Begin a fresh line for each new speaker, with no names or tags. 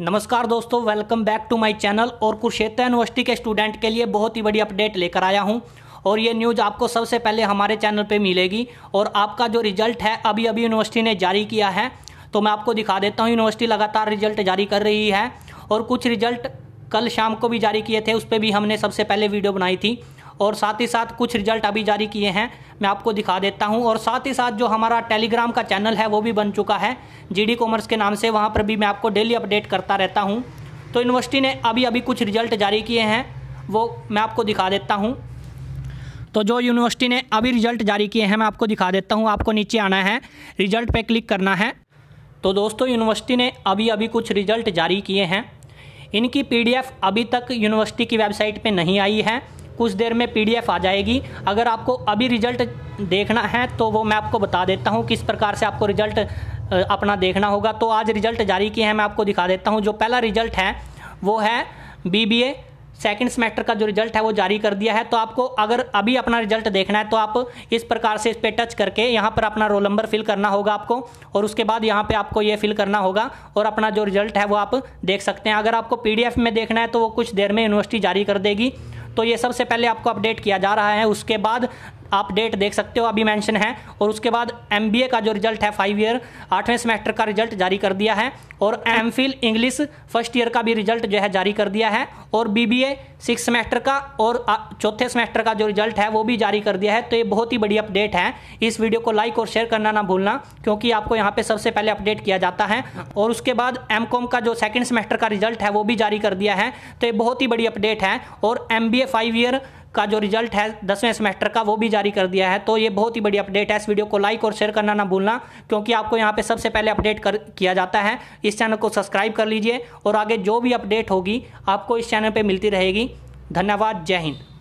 नमस्कार दोस्तों welcome back to my channel और कुरुक्षेत्र यूनिवर्सिटी के स्टूडेंट के लिए बहुत ही बड़ी अपडेट लेकर आया हूं और ये न्यूज़ आपको सबसे पहले हमारे चैनल पे मिलेगी और आपका जो रिजल्ट है अभी अभी यूनिवर्सिटी ने जारी किया है तो मैं आपको दिखा देता हूँ यूनिवर्सिटी लगातार रिजल्ट जारी कर रही है और कुछ रिजल्ट कल शाम को भी जारी किए थे उस पर भी हमने सबसे पहले वीडियो बनाई थी और साथ ही साथ कुछ रिजल्ट अभी जारी किए हैं मैं आपको दिखा देता हूं और साथ ही साथ जो हमारा टेलीग्राम का चैनल है वो भी बन चुका है जीडी कॉमर्स के नाम से वहां पर भी मैं आपको डेली अपडेट करता रहता हूं तो यूनिवर्सिटी ने अभी अभी कुछ रिजल्ट जारी किए हैं वो मैं आपको दिखा देता हूँ तो जो यूनिवर्सिटी ने अभी रिजल्ट जारी किए हैं मैं आपको दिखा देता हूँ आपको नीचे आना है रिजल्ट पे क्लिक करना है तो दोस्तों यूनिवर्सिटी ने अभी अभी कुछ रिजल्ट जारी किए हैं इनकी पीडीएफ अभी तक यूनिवर्सिटी की वेबसाइट पे नहीं आई है कुछ देर में पीडीएफ आ जाएगी अगर आपको अभी रिजल्ट देखना है तो वो मैं आपको बता देता हूँ किस प्रकार से आपको रिजल्ट अपना देखना होगा तो आज रिजल्ट जारी किए हैं मैं आपको दिखा देता हूँ जो पहला रिजल्ट है वो है B B A second semester का जो रिजल्ट है वो जारी कर दिया है तो आपको अगर अभी अपना रिजल्ट देखना है तो आप इस प्रकार से इस पर टच करके यहाँ पर अपना रोल नंबर फिल करना होगा आपको और उसके बाद यहाँ पे आपको ये फिल करना होगा और अपना जो रिजल्ट है वो आप देख सकते हैं अगर आपको पीडीएफ में देखना है तो वो कुछ देर में यूनिवर्सिटी जारी कर देगी तो ये सबसे पहले आपको अपडेट किया जा रहा है उसके बाद आप डेट देख सकते हो अभी मेंशन है और उसके बाद एम का जो रिजल्ट है फाइव ईयर आठवें सेमेस्टर का रिजल्ट जारी कर दिया है और एम इंग्लिश फर्स्ट ईयर का भी रिजल्ट जो है जारी कर दिया है और बी बी सिक्स सेमेस्टर का और चौथे सेमेस्टर का जो रिजल्ट है वो भी जारी कर दिया है तो ये बहुत ही बड़ी अपडेट है इस वीडियो को लाइक और शेयर करना ना भूलना क्योंकि आपको यहाँ पे सबसे पहले अपडेट किया जाता है और उसके बाद एम का जो सेकेंड सेमेस्टर का रिजल्ट है वो भी जारी कर दिया है तो ये बहुत ही बड़ी अपडेट है और एम बी ईयर का जो रिजल्ट है दसवें सेमेस्टर का वो भी जारी कर दिया है तो ये बहुत ही बड़ी अपडेट है इस वीडियो को लाइक और शेयर करना ना भूलना क्योंकि आपको यहाँ पे सबसे पहले अपडेट कर किया जाता है इस चैनल को सब्सक्राइब कर लीजिए और आगे जो भी अपडेट होगी आपको इस चैनल पर मिलती रहेगी धन्यवाद जय हिंद